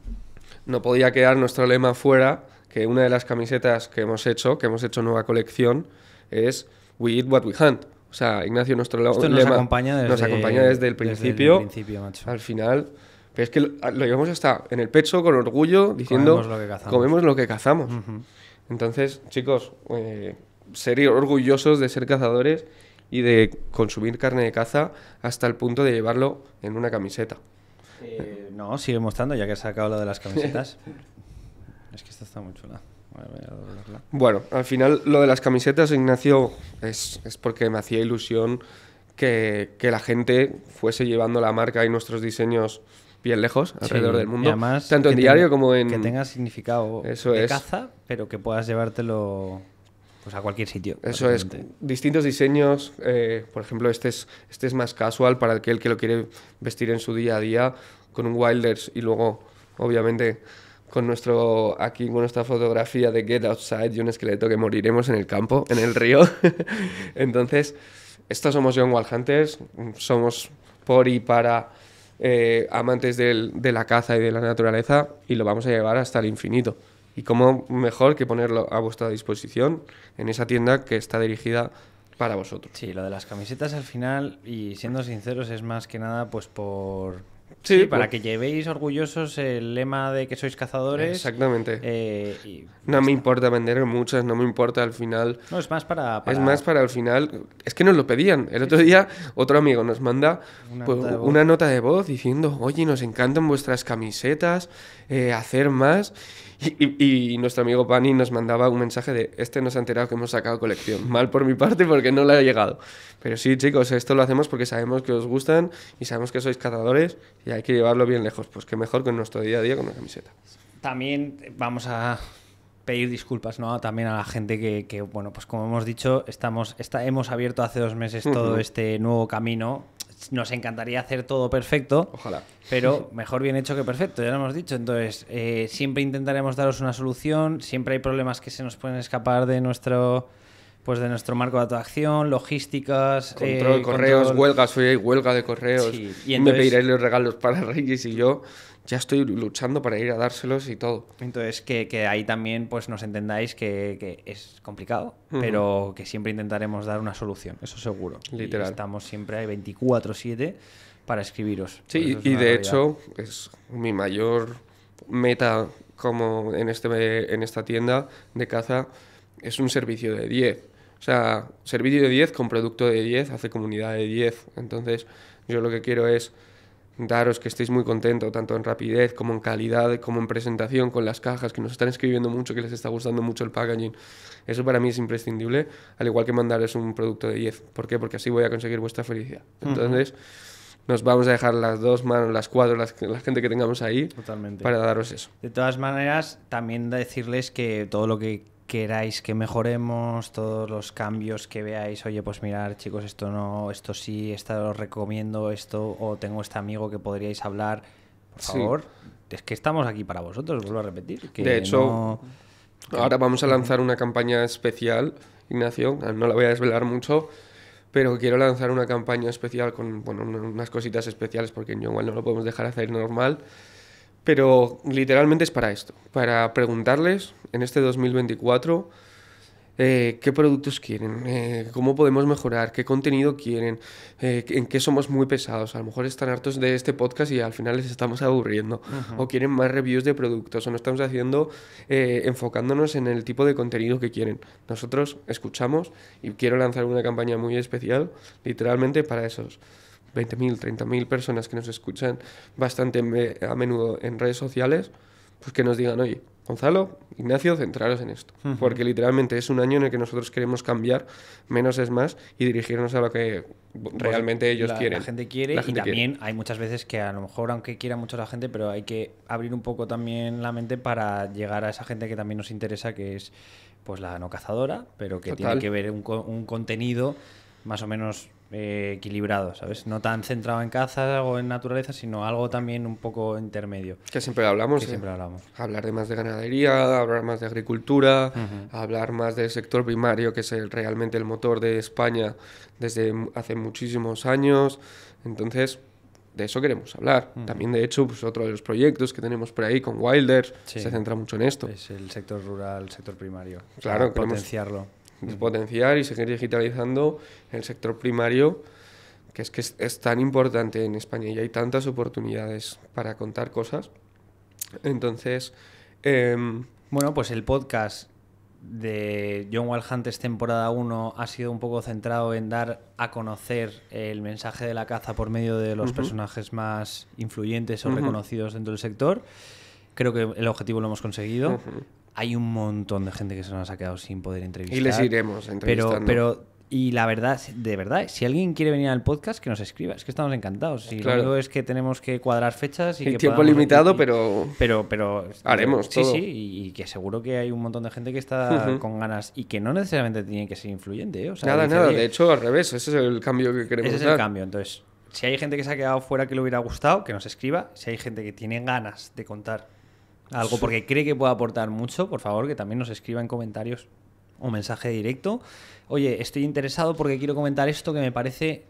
[SPEAKER 2] No podía quedar nuestro lema fuera, que una de las camisetas que hemos hecho, que hemos hecho nueva colección, es We Eat What We Hunt. O sea, Ignacio, nuestro lema nos acompaña desde, el principio. Al final, pero es que lo, llevamos hasta en el pecho con orgullo, diciendo comemos lo que cazamos. Entonces, chicos, eh, ser orgullosos de ser cazadores y de consumir carne de caza hasta el punto de llevarlo en una camiseta. Eh, no, sigue mostrando, ya que ha sacado lo de las camisetas.
[SPEAKER 1] es que esto está muy chula.
[SPEAKER 2] Bueno, al final lo de las camisetas, Ignacio, es, es porque me hacía ilusión que, la gente fuese llevando la marca y nuestros diseños bien lejos, alrededor del mundo. Además, tanto en diario como en... Que
[SPEAKER 1] tenga significado de caza, pero que puedas llevártelo pues a cualquier sitio. Eso es.
[SPEAKER 2] Distintos diseños, eh, por ejemplo, este es, este es más casual para aquel que lo quiere vestir en su día a día con un Wilders y luego, obviamente, con nuestro aquí con nuestra fotografía de Get Outside y un esqueleto que moriremos en el campo, en el río. Entonces, estos somos Young Wild Hunters, somos por y para eh, amantes de la caza y de la naturaleza y lo vamos a llevar hasta el infinito. Y cómo mejor que ponerlo a vuestra disposición en esa tienda que está dirigida para vosotros. Sí, lo de las
[SPEAKER 1] camisetas al final, y siendo sinceros, es más que nada pues por... Sí, para que llevéis orgullosos
[SPEAKER 2] el lema de que sois cazadores. Exactamente. Eh, y... no me importa vender muchas, no me importa al final.
[SPEAKER 1] No, es más para, Es más
[SPEAKER 2] para al final. Es que nos lo pedían. El otro día otro amigo nos manda una, pues, nota, de voz diciendo, oye, nos encantan vuestras camisetas, eh, hacer más. Y, nuestro amigo Pani nos mandaba un mensaje de, este nos ha enterado que hemos sacado colección. Mal por mi parte porque no le ha llegado. Pero sí, chicos, esto lo hacemos porque sabemos que os gustan y sabemos que sois cazadores y hay que llevarlo bien lejos. Pues qué mejor que nuestro día a día con la camiseta.
[SPEAKER 1] También vamos a pedir disculpas ¿no? también a la gente que, bueno, pues como hemos dicho, estamos, está, hemos abierto hace dos meses todo este nuevo camino nos encantaría hacer todo perfecto. Ojalá. Pero mejor bien hecho que perfecto, ya lo hemos dicho. Entonces, eh, siempre intentaremos daros una solución. Siempre hay problemas que se nos pueden escapar de nuestro pues de nuestro marco de actuación, logísticas, eh, control, de correos, huelgas,
[SPEAKER 2] huelga de correos. Y Me pediréis los regalos para Reyes y yo ya estoy
[SPEAKER 1] luchando para ir a dárselos y todo. Entonces, que, ahí también pues nos entendáis que, es complicado, pero que siempre intentaremos dar una solución, eso seguro. Literal. estamos siempre ahí 24-7 para escribiros. Pues sí, y, de hecho
[SPEAKER 2] es mi mayor meta como en, este, en esta tienda de caza es un servicio de 10. O sea, servicio de 10 con producto de 10 hace comunidad de 10. Entonces, yo lo que quiero es daros que estéis muy contentos, tanto en rapidez como en calidad, como en presentación con las cajas, que nos están escribiendo mucho, que les está gustando mucho el packaging. Eso para mí es imprescindible, al igual que mandaros un producto de 10. ¿Por qué? Porque así voy a conseguir vuestra felicidad. Entonces, nos vamos a dejar las dos manos, las cuatro, la gente que tengamos ahí, Totalmente. para daros eso. De todas maneras, también decirles que todo lo que queráis
[SPEAKER 1] que mejoremos, todos los cambios que veáis, oye, pues mirar, chicos, esto no, esto sí, esto os recomiendo, esto, o tengo este amigo que podríais hablar, por favor,
[SPEAKER 2] es que estamos aquí para vosotros, vuelvo a repetir. de hecho, ahora vamos a lanzar una campaña especial, Ignacio, ah, no la voy a desvelar mucho, pero quiero lanzar una campaña especial con bueno, unas cositas especiales porque igual no lo podemos dejar hacer normal. Pero literalmente es para esto, para preguntarles en este 2024 eh, qué productos quieren, eh, cómo podemos mejorar, qué contenido quieren, eh, en qué somos muy pesados. A lo mejor están hartos de este podcast y al final les estamos aburriendo. O quieren más reviews de productos, o no estamos haciendo enfocándonos en el tipo de contenido que quieren. Nosotros escuchamos y quiero lanzar una campaña muy especial, literalmente para esos. 20.000, 30.000 personas que nos escuchan bastante a menudo en redes sociales, pues que nos digan, oye, Gonzalo, Ignacio, centraros en esto. Porque literalmente es un año en el que nosotros queremos cambiar, menos es más, y dirigirnos a lo que realmente ellos quieren. La gente quiere y también
[SPEAKER 1] hay muchas veces que a lo mejor, aunque quiera mucho la gente, pero hay que abrir un poco también la mente para llegar a esa gente que también nos interesa, que es pues la no cazadora, pero que tiene que ver un, un contenido más o menos eh, equilibrado, ¿sabes? No tan centrado en caza o en naturaleza, sino algo también un poco intermedio. Que
[SPEAKER 2] siempre hablamos. Que ¿eh? siempre hablamos. Hablar de más de ganadería, hablar más de agricultura, hablar más del sector primario, que es realmente el motor de España desde hace muchísimos años. Entonces, de eso queremos hablar. También, de hecho, pues otro de los proyectos que tenemos por ahí con Wilders se centra mucho en esto.
[SPEAKER 1] Es el sector rural, el sector primario. Claro, potenciarlo
[SPEAKER 2] potenciar y seguir digitalizando el sector primario, que es que es, tan importante en España y hay tantas oportunidades para contar cosas. Entonces... Em, bueno, pues el podcast de
[SPEAKER 1] John Wall temporada 1 ha sido un poco centrado en dar a conocer el mensaje de la caza por medio de los personajes más influyentes o reconocidos dentro del sector. Creo que el objetivo lo hemos conseguido hay un montón de gente que se nos ha quedado sin poder entrevistar. Y les iremos entrevistando. Pero, pero y la verdad, de verdad, si alguien quiere venir al podcast, que nos escriba. Es que estamos encantados. Y claro. es que tenemos que cuadrar fechas. Y El tiempo limitado, pero... pero... Pero... Haremos Sí, todo. sí. Y, que seguro que hay un montón de gente que está con ganas y que no necesariamente tiene que ser influyente. ¿eh? O nada, nada. De
[SPEAKER 2] hecho, al revés. Ese es el cambio que queremos Ese es
[SPEAKER 1] el cambio. Entonces, si hay gente que se ha quedado fuera que le hubiera gustado, que nos escriba. Si hay gente que tiene ganas de contar algo porque cree que puede aportar mucho, por favor, que también nos escriba en comentarios o mensaje directo. Oye, estoy interesado porque quiero comentar esto que me parece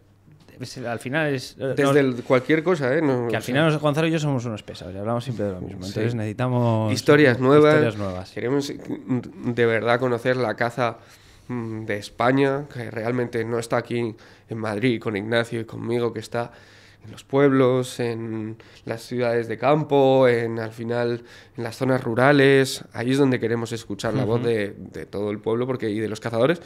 [SPEAKER 2] al final es. Eh, Desde cualquier cosa, ¿eh? que al final Gonzalo y yo somos unos pesados y hablamos siempre de lo mismo. Entonces necesitamos. Historias nuevas. Historias nuevas. Queremos mm, de verdad conocer la caza mm, de España, que realmente no está aquí en Madrid con Ignacio y conmigo, que está en los pueblos, en las ciudades de campo, en al final en las zonas rurales. Ahí es donde queremos escuchar la voz de, todo el pueblo porque, y de los cazadores,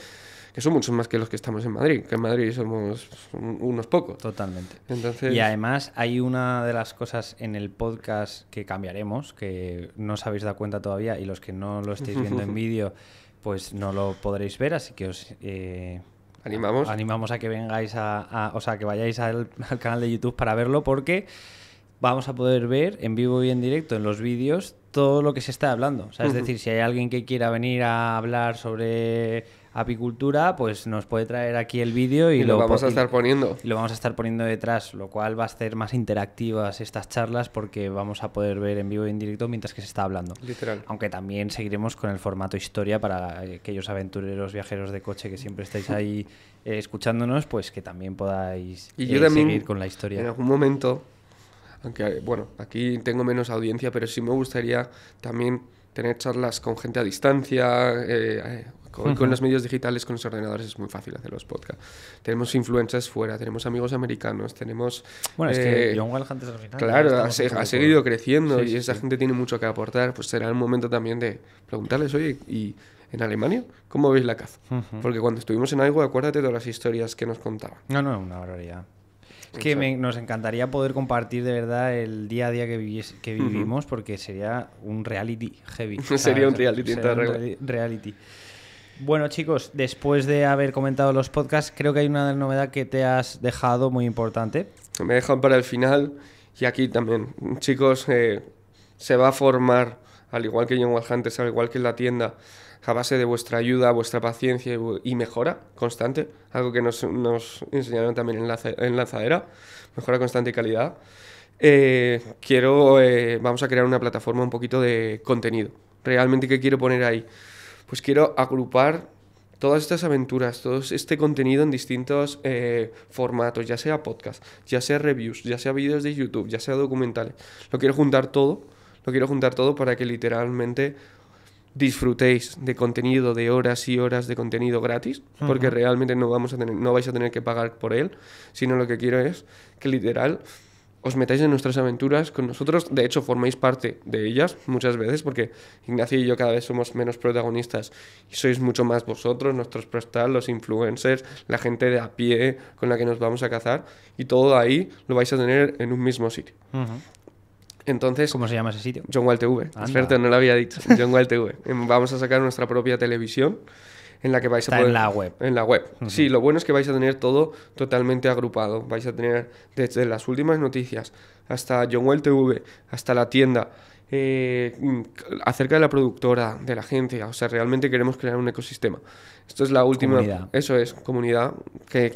[SPEAKER 2] que son muchos más que los que estamos en Madrid, que en Madrid somos unos pocos. Totalmente.
[SPEAKER 1] Y además hay una de las cosas en el podcast que cambiaremos, que no os habéis dado cuenta todavía y los que no lo estéis viendo en vídeo, pues no lo podréis ver, así que os... Eh, Animamos. Animamos a que vengáis a, o sea, que vayáis al, canal de YouTube para verlo porque vamos a poder ver en vivo y en directo en los vídeos todo lo que se está hablando. es decir, si hay alguien que quiera venir a hablar sobre apicultura, pues nos puede traer aquí el vídeo y, lo, vamos a estar
[SPEAKER 2] poniendo. lo
[SPEAKER 1] vamos a estar poniendo detrás, lo cual va a hacer más interactivas estas charlas porque vamos a poder ver en vivo y en directo mientras que se está hablando. Literal. Aunque también seguiremos con el formato historia para aquellos aventureros viajeros de coche que siempre estáis ahí eh, escuchándonos, pues que también podáis eh, seguir con la historia. En
[SPEAKER 2] algún momento, aunque bueno, aquí tengo menos audiencia, pero sí me gustaría también tener charlas con gente a distancia, eh, eh con, los medios digitales, con los ordenadores es muy fácil hacer los podcasts. Tenemos influencers fuera, tenemos amigos americanos, tenemos... Bueno, es que eh, John final. Claro, ha, ha seguido creciendo y esa gente tiene mucho que aportar. Pues será el momento también de preguntarles, oye, ¿y en Alemania cómo veis la caza? Porque cuando estuvimos en algo, acuérdate de las historias que nos contaban.
[SPEAKER 1] No, no, es una barbaridad. Es que nos encantaría poder compartir de verdad el día a día que, que vivimos, porque sería un reality heavy. sería un reality, sería un reality. Bueno, chicos, después de haber comentado los podcasts, creo que hay una novedad que te has dejado muy importante.
[SPEAKER 2] Me dejan para el final y aquí también. Chicos, eh, se va a formar, al igual que John Hunters, al igual que en la tienda, a base de vuestra ayuda, vuestra paciencia y mejora constante, algo que nos, enseñaron también en, la, Lanzadera, mejora constante y calidad. Eh, quiero, eh, vamos a crear una plataforma un poquito de contenido. Realmente, ¿qué quiero poner ahí? pues quiero agrupar todas estas aventuras, todo este contenido en distintos eh, formatos, ya sea podcast, ya sea reviews, ya sea vídeos de YouTube, ya sea documentales. Lo quiero juntar todo, lo quiero juntar todo para que literalmente disfrutéis de contenido de horas y horas de contenido gratis, porque realmente no vamos a tener no vais a tener que pagar por él, sino lo que quiero es que literal os metáis en nuestras aventuras con nosotros. De hecho, formáis parte de ellas muchas veces, porque Ignacio y yo cada vez somos menos protagonistas y sois mucho más vosotros, nuestros prestados, los influencers, la gente de a pie con la que nos vamos a cazar. Y todo ahí lo vais a tener en un mismo sitio. Entonces, ¿Cómo se llama ese sitio? John Walt TV. no lo había dicho. John Walt TV. Vamos a sacar nuestra propia televisión en la que vais a poder... en la web. En la web. Sí, lo bueno es que vais a tener todo totalmente agrupado. Vais a tener desde las últimas noticias hasta John TV, hasta la tienda, eh, mm, acerca de la productora, de la agencia O sea, realmente queremos crear un ecosistema. Esto es la última. Eso es, comunidad. Que,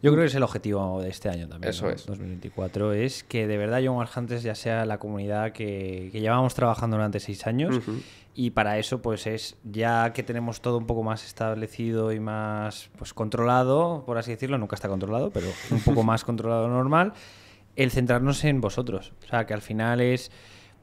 [SPEAKER 2] Yo
[SPEAKER 1] creo que es el objetivo de este año también. Eso es. 2024 es que de verdad Young Hunters ya sea la comunidad que, llevamos trabajando durante seis años. Y para eso, pues es ya que tenemos todo un poco más establecido y más pues controlado, por así decirlo, nunca está controlado, pero un poco más controlado normal, el centrarnos en vosotros. O sea, que al final es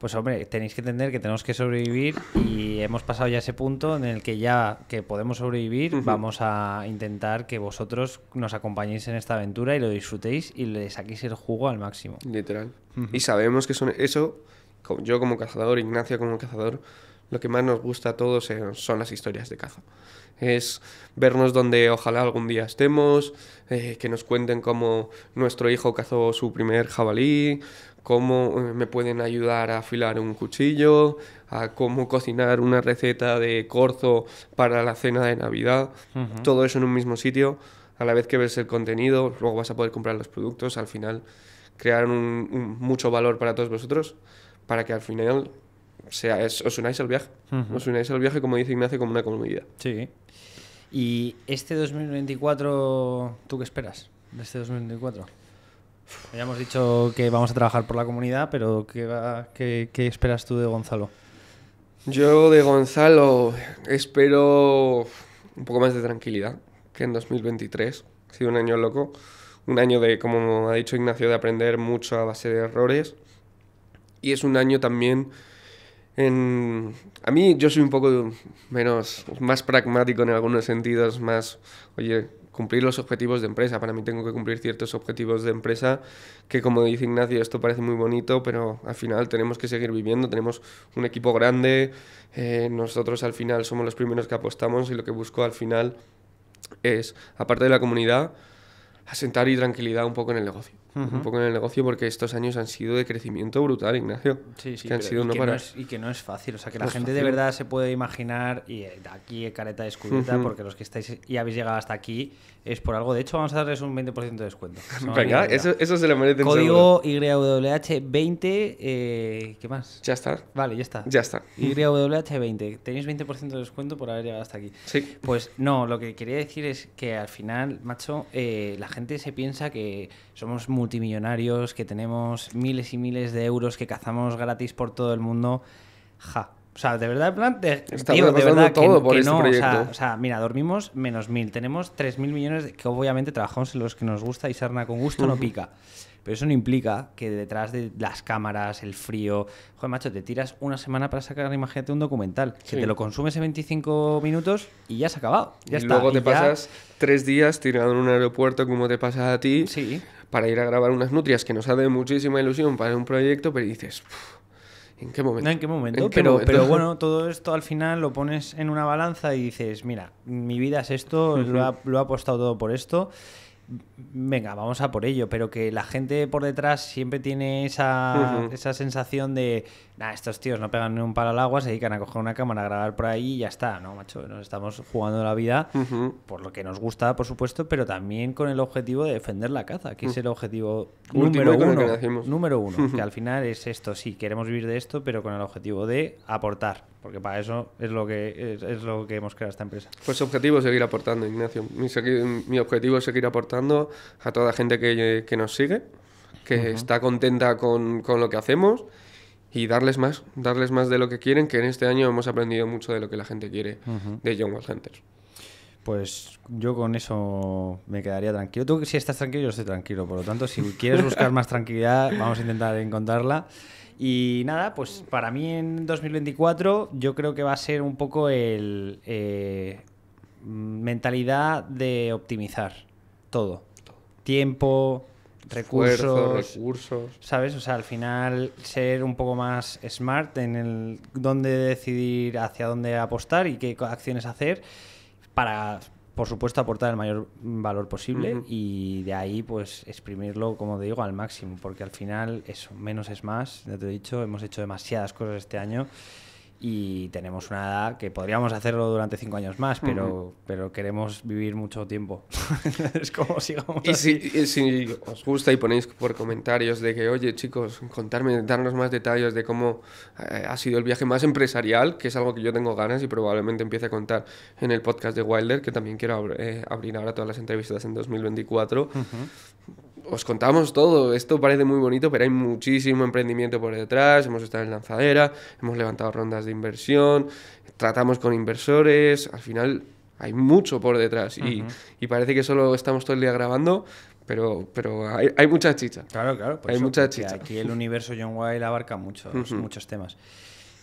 [SPEAKER 1] pues hombre, tenéis que entender que tenemos que sobrevivir y hemos pasado ya ese punto en el que ya que podemos sobrevivir, vamos a intentar que vosotros nos acompañéis en esta aventura y lo disfrutéis
[SPEAKER 2] y le saquéis el jugo al máximo. Literal. Y sabemos que son eso, yo como cazador, Ignacio como cazador, lo que más nos gusta a todos eh, son las historias de caza es vernos donde ojalá algún día estemos, eh, que nos cuenten cómo nuestro hijo cazó su primer jabalí, cómo eh, me pueden ayudar a afilar un cuchillo, a cómo cocinar una receta de corzo para la cena de Navidad, todo eso en un mismo sitio, a la vez que ves el contenido, luego vas a poder comprar los productos, al final crear mucho valor para todos vosotros, para que al final sea, os unáis al viaje, os unáis al viaje como dice Ignacio, como una comunidad. Sí, ¿Y este 2024, tú qué esperas
[SPEAKER 1] de este 2024? Ya hemos dicho que vamos a trabajar por la comunidad, pero ¿qué, esperas tú de Gonzalo?
[SPEAKER 2] Yo de Gonzalo espero un poco más de tranquilidad que en 2023. Ha sido un año loco, un año de, como ha dicho Ignacio, de aprender mucho a base de errores. Y es un año también a mí yo soy un poco menos, más pragmático en algunos sentidos, más, oye, cumplir los objetivos de empresa. Para mí tengo que cumplir ciertos objetivos de empresa que, como dice Ignacio, esto parece muy bonito, pero al final tenemos que seguir viviendo, tenemos un equipo grande, eh, nosotros al final somos los primeros que apostamos y lo que busco al final es, aparte de la comunidad, asentar y tranquilidad un poco en el negocio un poco en el negocio porque estos años han sido de crecimiento brutal, Ignacio. Sí, sí, que han sido y, que no
[SPEAKER 1] es, y que no es fácil, o sea, que la gente de verdad se puede imaginar, y eh, aquí eh, careta de porque los que estáis y habéis llegado hasta aquí es por algo. De hecho, vamos a darles un 20% de descuento. Venga, eso, eso, se lo merecen. Código YWH20, eh, ¿qué más? Ya está. Vale, ya está. Ya está. YWH20, tenéis 20% de descuento por haber llegado hasta aquí. Sí. Pues no, lo que quería decir es que al final, macho, la gente se piensa que somos muy multimillonarios, que tenemos miles y miles de euros que cazamos gratis por todo el mundo. Ja. O sea, de verdad, de, verdad todo por este O sea, mira, dormimos menos mil, tenemos tres mil millones que obviamente trabajamos en los que nos gusta y sarna con gusto no pica. Pero eso no implica que detrás de las cámaras, el frío. Joder, macho, te tiras una semana para sacar, imagínate, un documental. Que te lo consumes en 25 minutos y ya se ha
[SPEAKER 2] acabado. y luego te pasas tres días tirado en un aeropuerto como te pasa a ti. Sí. Para ir a grabar unas nutrias que nos dado muchísima ilusión para un proyecto, pero dices. ¿En qué momento? ¿en qué momento? pero, bueno,
[SPEAKER 1] todo esto al final lo pones en una balanza y dices, mira, mi vida es esto, lo, lo, he, apostado todo por esto venga, vamos a por ello, pero que la gente por detrás siempre tiene esa, esa sensación de Nah, estos tíos no pegan ni un palo al agua, se dedican a coger una cámara, a grabar por ahí y ya está, ¿no, macho? Nos estamos jugando la vida por lo que nos gusta, por supuesto, pero también con el objetivo de defender la caza, que es mm. el objetivo número uno, que número uno. que al final es esto, sí, queremos vivir de esto, pero con el objetivo de aportar, porque para eso es lo que, es, lo que hemos creado esta empresa.
[SPEAKER 2] Pues objetivo es seguir aportando, Ignacio. Mi, mi, objetivo es seguir aportando a toda la gente que, que nos sigue, que está contenta con, con lo que hacemos y darles más, darles más de lo que quieren, que en este año hemos aprendido mucho de lo que la gente quiere de John World
[SPEAKER 1] Pues yo con eso me quedaría tranquilo. Tú si estás tranquilo, yo estoy tranquilo. Por lo tanto, si quieres buscar más tranquilidad, vamos a intentar encontrarla. Y nada, pues para mí en 2024 yo creo que va a ser un poco el eh, mm, mentalidad de optimizar todo. Tiempo, recursos, ¿Sabes? O sea, al final ser un poco más smart en el dónde decidir hacia dónde apostar y qué acciones hacer para por supuesto, aportar el mayor valor posible y de ahí, pues, exprimirlo, como digo, al máximo, porque al final, eso, menos es más, ya te he dicho, hemos hecho demasiadas cosas este año y tenemos una edad que podríamos hacerlo durante cinco años más, pero, pero queremos vivir mucho tiempo.
[SPEAKER 2] es como sigamos. Y así. Si, y si os gusta y ponéis por comentarios de que, oye chicos, contarme, darnos más detalles de cómo eh, ha sido el viaje más empresarial, que es algo que yo tengo ganas y probablemente empiece a contar en el podcast de Wilder, que también quiero eh, abrir ahora todas las entrevistas en 2024 os contamos todo. Esto parece muy bonito, pero hay muchísimo emprendimiento por detrás. Hemos estado en lanzadera, hemos levantado rondas de inversión, tratamos con inversores. Al final hay mucho por detrás y, parece que solo estamos todo el día grabando. Pero, pero hay, hay mucha chicha. Claro, claro. Por hay eso, mucha Aquí el
[SPEAKER 1] universo John Wild abarca muchos, muchos temas.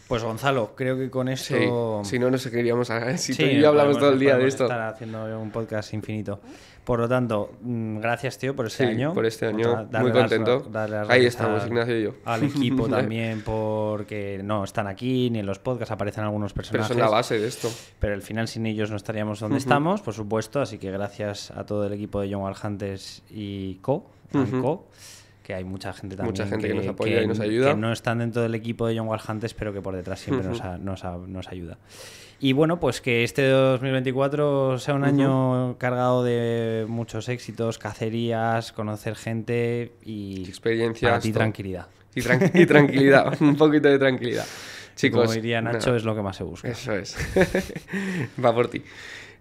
[SPEAKER 2] Pues Gonzalo, creo que con esto. si no, nos seguiríamos A... Si tú y yo hablamos todo el día de esto. Estar
[SPEAKER 1] haciendo un podcast infinito. Por lo tanto, mm, gracias, tío, por este año. Por este año. Muy contento. Ahí estamos, Ignacio y yo. Al equipo también, porque no están aquí, ni en los podcasts aparecen algunos personajes. Pero son la base de esto. Pero al final, sin ellos no estaríamos donde estamos, por supuesto. Así que gracias a todo el equipo de John Hunters y Co. Co que hay mucha gente también. Mucha gente que, nos apoya y nos ayuda. Que no están dentro del equipo de John War Hunters, pero que por detrás siempre nos, ayuda. Y bueno, pues que este 2024 sea un año cargado de muchos éxitos, cacerías, conocer
[SPEAKER 2] gente y. Experiencias. y tranquilidad. Y, tranquilidad, un poquito de tranquilidad. Chicos. Como diría Nacho, es lo que más se busca. Eso es. Va por ti.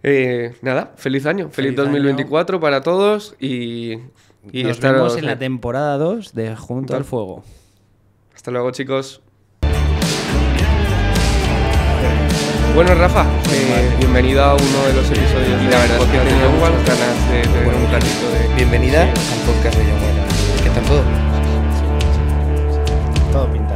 [SPEAKER 2] Eh, nada, feliz año, feliz, 2024 para todos y y nos vemos en la
[SPEAKER 1] temporada 2
[SPEAKER 2] de Junto, al Fuego. Hasta luego, chicos. Bueno, Rafa, eh, bienvenido a uno de los episodios de la verdad que tenía ganas de tener un pues, ratito de... Bienvenida al podcast de
[SPEAKER 7] Young ¿Qué tal todo?
[SPEAKER 1] Todo bien.